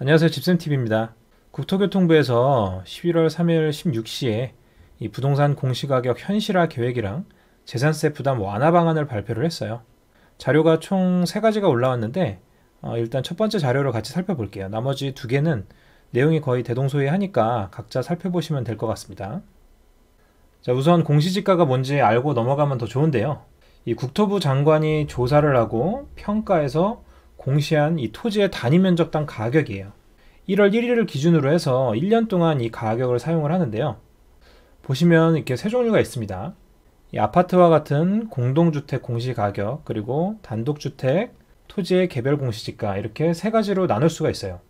안녕하세요. 집쌤TV입니다. 국토교통부에서 11월 3일 16시에 이 부동산 공시가격 현실화 계획이랑 재산세 부담 완화 방안을 발표를 했어요. 자료가 총 3가지가 올라왔는데 어, 일단 첫 번째 자료를 같이 살펴볼게요. 나머지 두 개는 내용이 거의 대동소이하니까 각자 살펴보시면 될 것 같습니다. 자, 우선 공시지가가 뭔지 알고 넘어가면 더 좋은데요. 이 국토부 장관이 조사를 하고 평가해서 공시한 이 토지의 단위 면적당 가격이에요. 1월 1일을 기준으로 해서 1년 동안 이 가격을 사용을 하는데요. 보시면 이렇게 세 종류가 있습니다. 아파트와 같은 공동주택 공시 가격, 그리고 단독주택, 토지의 개별 공시지가 이렇게 세 가지로 나눌 수가 있어요.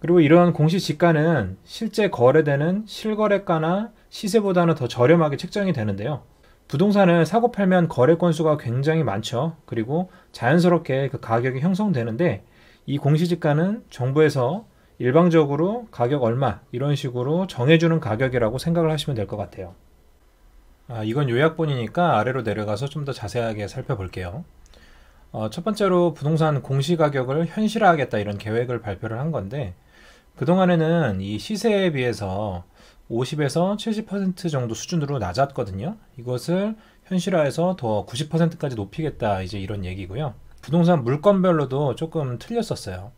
그리고 이러한 공시지가는 실제 거래되는 실거래가나 시세보다는 더 저렴하게 책정이 되는데요. 부동산은 사고 팔면 거래 건수가 굉장히 많죠. 그리고 자연스럽게 그 가격이 형성되는데 이 공시지가는 정부에서 일방적으로 가격 얼마 이런 식으로 정해주는 가격이라고 생각을 하시면 될 것 같아요. 아, 이건 요약본이니까 아래로 내려가서 좀 더 자세하게 살펴볼게요. 어, 첫 번째로 부동산 공시 가격을 현실화하겠다 이런 계획을 발표를 한 건데 그동안에는 이 시세에 비해서 50에서 70% 정도 수준으로 낮았거든요. 이것을 현실화해서 더 90%까지 높이겠다 이제 이런 얘기고요. 부동산 물건별로도 조금 틀렸었어요.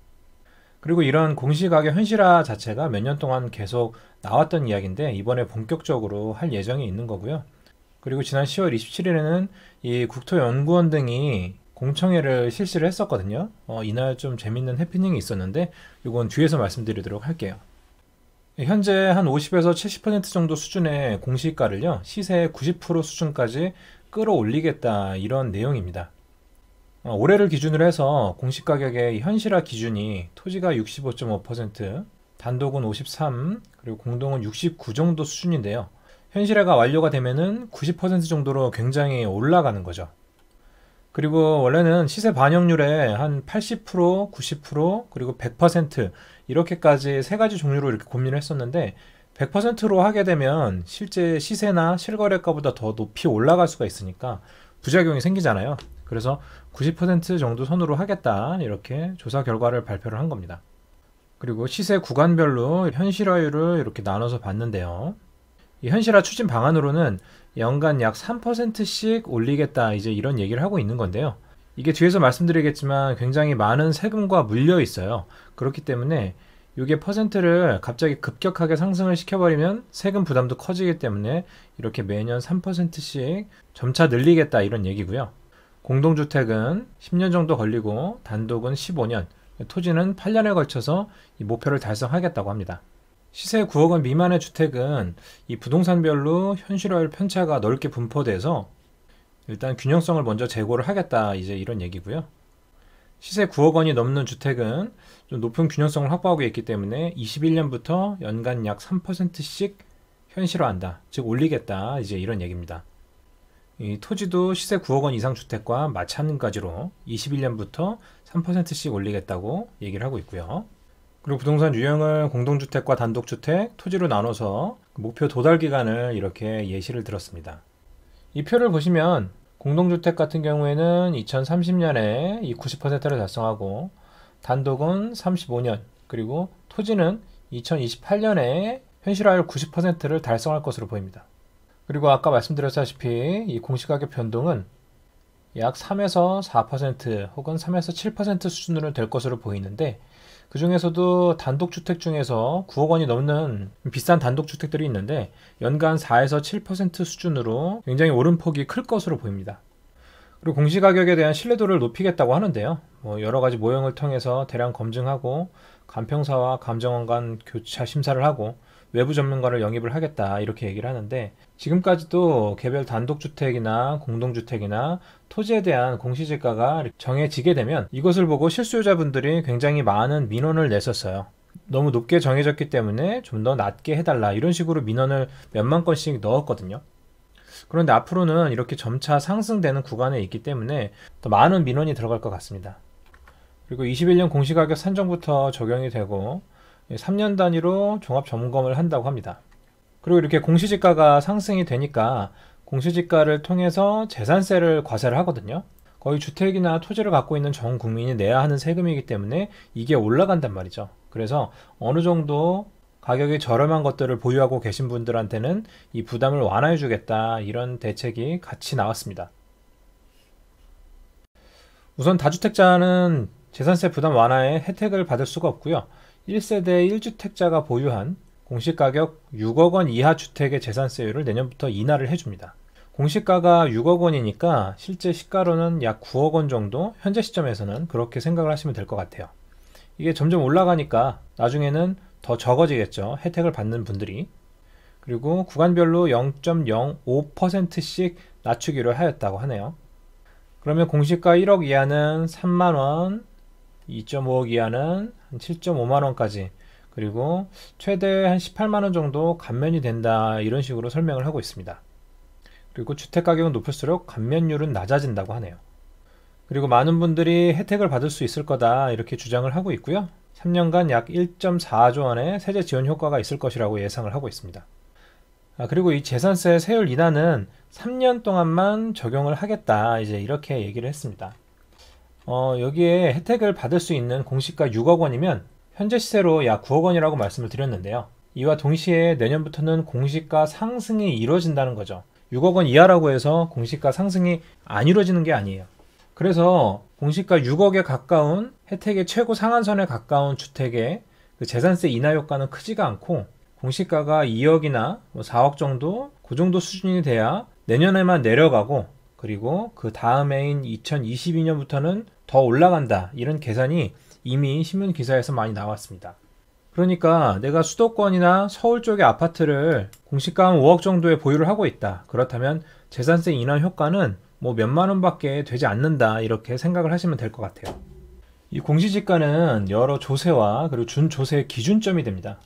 그리고 이런 공시가격 현실화 자체가 몇 년 동안 계속 나왔던 이야기인데 이번에 본격적으로 할 예정이 있는 거고요. 그리고 지난 10월 27일에는 이 국토연구원 등이 공청회를 실시를 했었거든요. 어, 이날 좀 재밌는 해피닝이 있었는데 이건 뒤에서 말씀드리도록 할게요. 현재 한 50에서 70% 정도 수준의 공시가를요, 시세의 90% 수준까지 끌어올리겠다 이런 내용입니다. 어, 올해를 기준으로 해서 공시가격의 현실화 기준이 토지가 65.5%, 단독은 53, 그리고 공동은 69 정도 수준인데요. 현실화가 완료가 되면은 90% 정도로 굉장히 올라가는 거죠. 그리고 원래는 시세 반영률의 한 80%, 90%, 그리고 100% 이렇게까지 세 가지 종류로 이렇게 고민을 했었는데 100%로 하게 되면 실제 시세나 실거래가보다 더 높이 올라갈 수가 있으니까 부작용이 생기잖아요. 그래서 90% 정도 선으로 하겠다 이렇게 조사 결과를 발표를 한 겁니다. 그리고 시세 구간별로 현실화율을 이렇게 나눠서 봤는데요. 이 현실화 추진 방안으로는 연간 약 3%씩 올리겠다 이제 이런 얘기를 하고 있는 건데요. 이게 뒤에서 말씀드리겠지만 굉장히 많은 세금과 물려 있어요. 그렇기 때문에 이게 퍼센트를 갑자기 급격하게 상승을 시켜버리면 세금 부담도 커지기 때문에 이렇게 매년 3%씩 점차 늘리겠다 이런 얘기고요. 공동주택은 10년 정도 걸리고 단독은 15년, 토지는 8년에 걸쳐서 이 목표를 달성하겠다고 합니다. 시세 9억 원 미만의 주택은 이 부동산별로 현실화율 편차가 넓게 분포돼서 일단 균형성을 먼저 제고를 하겠다 이제 이런 얘기고요. 시세 9억 원이 넘는 주택은 좀 높은 균형성을 확보하고 있기 때문에 21년부터 연간 약 3%씩 현실화한다. 즉 올리겠다 이제 이런 얘기입니다. 이 토지도 시세 9억 원 이상 주택과 마찬가지로 21년부터 3%씩 올리겠다고 얘기를 하고 있고요. 그리고 부동산 유형을 공동주택과 단독주택, 토지로 나눠서 그 목표 도달 기간을 이렇게 예시를 들었습니다. 이 표를 보시면 공동주택 같은 경우에는 2030년에 이 90%를 달성하고 단독은 35년 그리고 토지는 2028년에 현실화율 90%를 달성할 것으로 보입니다. 그리고 아까 말씀드렸다시피 이 공시가격 변동은 약 3에서 4% 혹은 3에서 7% 수준으로 될 것으로 보이는데 그 중에서도 단독주택 중에서 9억 원이 넘는 비싼 단독주택들이 있는데 연간 4에서 7% 수준으로 굉장히 오른 폭이 클 것으로 보입니다. 그리고 공시가격에 대한 신뢰도를 높이겠다고 하는데요. 뭐 여러 가지 모형을 통해서 대량 검증하고 간평사와 감정원 간 교차 심사를 하고 외부 전문가를 영입을 하겠다 이렇게 얘기를 하는데 지금까지도 개별 단독주택이나 공동주택이나 토지에 대한 공시지가가 정해지게 되면 이것을 보고 실수요자분들이 굉장히 많은 민원을 냈었어요. 너무 높게 정해졌기 때문에 좀 더 낮게 해달라 이런 식으로 민원을 몇만 건씩 넣었거든요. 그런데 앞으로는 이렇게 점차 상승되는 구간에 있기 때문에 더 많은 민원이 들어갈 것 같습니다. 그리고 21년 공시가격 산정부터 적용이 되고 3년 예, 단위로 종합 점검을 한다고 합니다. 그리고 이렇게 공시지가가 상승이 되니까 공시지가를 통해서 재산세를 과세를 하거든요. 거의 주택이나 토지를 갖고 있는 전 국민이 내야 하는 세금이기 때문에 이게 올라간단 말이죠. 그래서 어느 정도 가격이 저렴한 것들을 보유하고 계신 분들한테는 이 부담을 완화해 주겠다 이런 대책이 같이 나왔습니다. 우선 다주택자는 재산세 부담 완화에 혜택을 받을 수가 없고요. 1세대 1주택자가 보유한 공시가격 6억 원 이하 주택의 재산세율을 내년부터 인하를 해줍니다. 공시가가 6억 원이니까 실제 시가로는 약 9억 원 정도 현재 시점에서는 그렇게 생각을 하시면 될 것 같아요. 이게 점점 올라가니까 나중에는 더 적어지겠죠. 혜택을 받는 분들이. 그리고 구간별로 0.05%씩 낮추기로 하였다고 하네요. 그러면 공시가 1억 이하는 3만원, 2.5억 이하는 한 7.5만원까지 그리고 최대 한 18만원 정도 감면이 된다 이런 식으로 설명을 하고 있습니다. 그리고 주택가격은 높을수록 감면율은 낮아진다고 하네요. 그리고 많은 분들이 혜택을 받을 수 있을 거다 이렇게 주장을 하고 있고요. 3년간 약 1.4조 원의 세제 지원 효과가 있을 것이라고 예상을 하고 있습니다. 아, 그리고 이 재산세 세율 인하는 3년 동안만 적용을 하겠다 이제 이렇게 얘기를 했습니다. 어, 여기에 혜택을 받을 수 있는 공시가 6억 원이면 현재 시세로 약 9억 원이라고 말씀을 드렸는데요. 이와 동시에 내년부터는 공시가 상승이 이루어진다는 거죠. 6억 원 이하라고 해서 공시가 상승이 안 이루어지는 게 아니에요. 그래서 공시가 6억에 가까운 혜택의 최고 상한선에 가까운 주택의 그 재산세 인하 효과는 크지가 않고 공시가가 2억이나 4억 뭐 정도 그 정도 수준이 돼야 내년에만 내려가고 그리고 그 다음해인 2022년부터는 더 올라간다 이런 계산이 이미 신문 기사에서 많이 나왔습니다. 그러니까 내가 수도권이나 서울 쪽의 아파트를 공시가 5억 정도에 보유를 하고 있다. 그렇다면 재산세 인하 효과는 뭐 몇 만 원밖에 되지 않는다 이렇게 생각을 하시면 될 것 같아요. 이 공시지가는 여러 조세와 그리고 준조세의 기준점이 됩니다.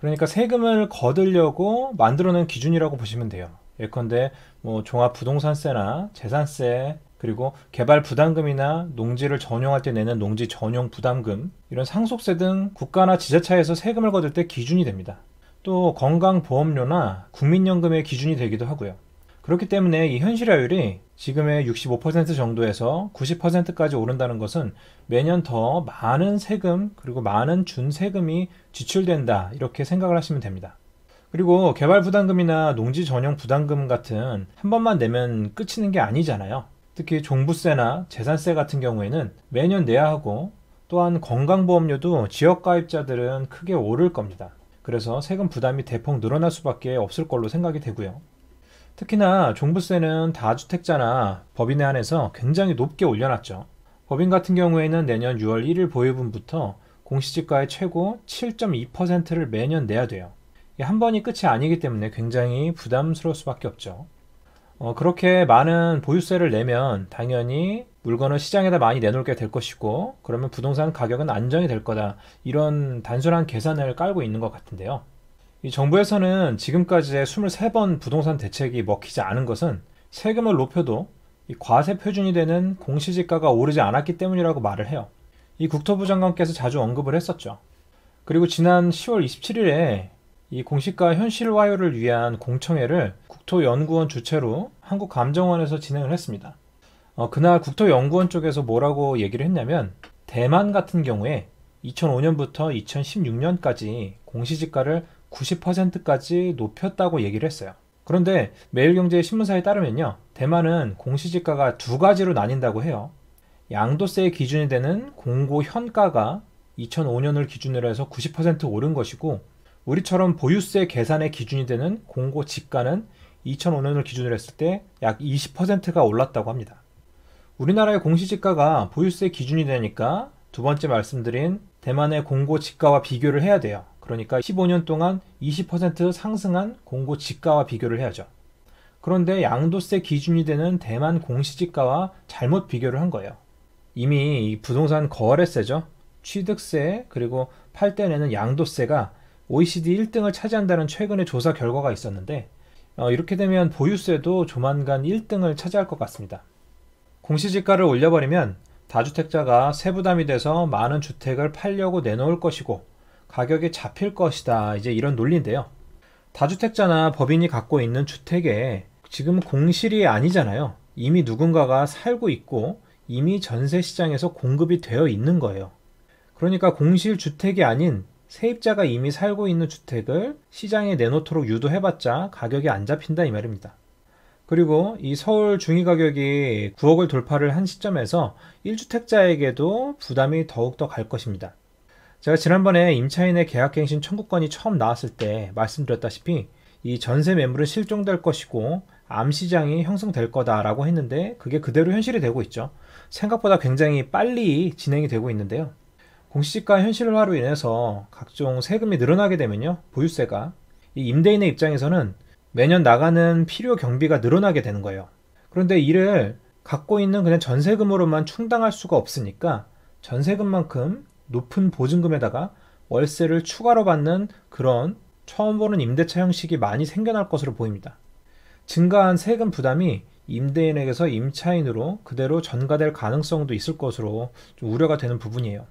그러니까 세금을 거들려고 만들어낸 기준이라고 보시면 돼요. 예컨대 뭐 종합부동산세나 재산세, 그리고 개발 부담금이나 농지를 전용할 때 내는 농지 전용 부담금, 이런 상속세 등 국가나 지자체에서 세금을 거둘 때 기준이 됩니다. 또 건강보험료나 국민연금의 기준이 되기도 하고요. 그렇기 때문에 이 현실화율이 지금의 65% 정도에서 90%까지 오른다는 것은 매년 더 많은 세금 그리고 많은 준세금이 지출된다 이렇게 생각을 하시면 됩니다. 그리고 개발 부담금이나 농지 전용 부담금 같은 한 번만 내면 끝이는 게 아니잖아요. 특히 종부세나 재산세 같은 경우에는 매년 내야 하고 또한 건강보험료도 지역 가입자들은 크게 오를 겁니다. 그래서 세금 부담이 대폭 늘어날 수밖에 없을 걸로 생각이 되고요. 특히나 종부세는 다주택자나 법인에 한해서 굉장히 높게 올려놨죠. 법인 같은 경우에는 내년 6월 1일 보유분부터 공시지가의 최고 7.2%를 매년 내야 돼요. 한 번이 끝이 아니기 때문에 굉장히 부담스러울 수밖에 없죠. 어, 그렇게 많은 보유세를 내면 당연히 물건을 시장에다 많이 내놓게 될 것이고 그러면 부동산 가격은 안정이 될 거다 이런 단순한 계산을 깔고 있는 것 같은데요. 이 정부에서는 지금까지의 23번 부동산 대책이 먹히지 않은 것은 세금을 높여도 과세 표준이 되는 공시지가가 오르지 않았기 때문이라고 말을 해요. 이 국토부 장관께서 자주 언급을 했었죠. 그리고 지난 10월 27일에 이 공시가 현실화율을 위한 공청회를 국토연구원 주최로 한국감정원에서 진행을 했습니다. 어, 그날 국토연구원 쪽에서 뭐라고 얘기를 했냐면 대만 같은 경우에 2005년부터 2016년까지 공시지가를 90%까지 높였다고 얘기를 했어요. 그런데 매일경제 신문사에 따르면요. 대만은 공시지가가 두 가지로 나뉜다고 해요. 양도세의 기준이 되는 공고 현가가 2005년을 기준으로 해서 90% 오른 것이고 우리처럼 보유세 계산의 기준이 되는 공고 지가는 2005년을 기준으로 했을 때 약 20%가 올랐다고 합니다. 우리나라의 공시지가가 보유세 기준이 되니까 두 번째 말씀드린 대만의 공고 지가와 비교를 해야 돼요. 그러니까 15년 동안 20% 상승한 공고 지가와 비교를 해야죠. 그런데 양도세 기준이 되는 대만 공시지가와 잘못 비교를 한 거예요. 이미 부동산 거래세죠. 취득세 그리고 팔 때 내는 양도세가 OECD 1등을 차지한다는 최근의 조사 결과가 있었는데 어, 이렇게 되면 보유세도 조만간 1등을 차지할 것 같습니다. 공시지가를 올려버리면 다주택자가 세부담이 돼서 많은 주택을 팔려고 내놓을 것이고 가격이 잡힐 것이다. 이제 이런 논리인데요. 다주택자나 법인이 갖고 있는 주택에 지금 공실이 아니잖아요. 이미 누군가가 살고 있고 이미 전세 시장에서 공급이 되어 있는 거예요. 그러니까 공실 주택이 아닌 세입자가 이미 살고 있는 주택을 시장에 내놓도록 유도해봤자 가격이 안 잡힌다 이 말입니다. 그리고 이 서울 중위 가격이 9억을 돌파를 한 시점에서 1주택자에게도 부담이 더욱더 갈 것입니다. 제가 지난번에 임차인의 계약갱신 청구권이 처음 나왔을 때 말씀드렸다시피 이 전세 매물은 실종될 것이고 암시장이 형성될 거다라고 했는데 그게 그대로 현실이 되고 있죠. 생각보다 굉장히 빨리 진행이 되고 있는데요. 공시지가 현실화로 인해서 각종 세금이 늘어나게 되면요. 보유세가 이 임대인의 입장에서는 매년 나가는 필요 경비가 늘어나게 되는 거예요. 그런데 이를 갖고 있는 그냥 전세금으로만 충당할 수가 없으니까 전세금만큼 높은 보증금에다가 월세를 추가로 받는 그런 처음 보는 임대차 형식이 많이 생겨날 것으로 보입니다. 증가한 세금 부담이 임대인에게서 임차인으로 그대로 전가될 가능성도 있을 것으로 우려가 되는 부분이에요.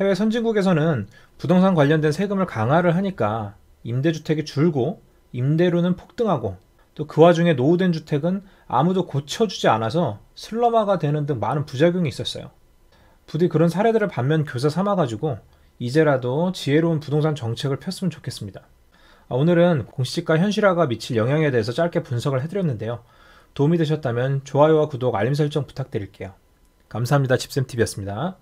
해외 선진국에서는 부동산 관련된 세금을 강화를 하니까 임대주택이 줄고 임대료는 폭등하고 또 그 와중에 노후된 주택은 아무도 고쳐주지 않아서 슬럼화가 되는 등 많은 부작용이 있었어요. 부디 그런 사례들을 반면 교사 삼아가지고 이제라도 지혜로운 부동산 정책을 폈으면 좋겠습니다. 아, 오늘은 공시지가 현실화가 미칠 영향에 대해서 짧게 분석을 해드렸는데요. 도움이 되셨다면 좋아요와 구독, 알림 설정 부탁드릴게요. 감사합니다. 집쌤TV였습니다.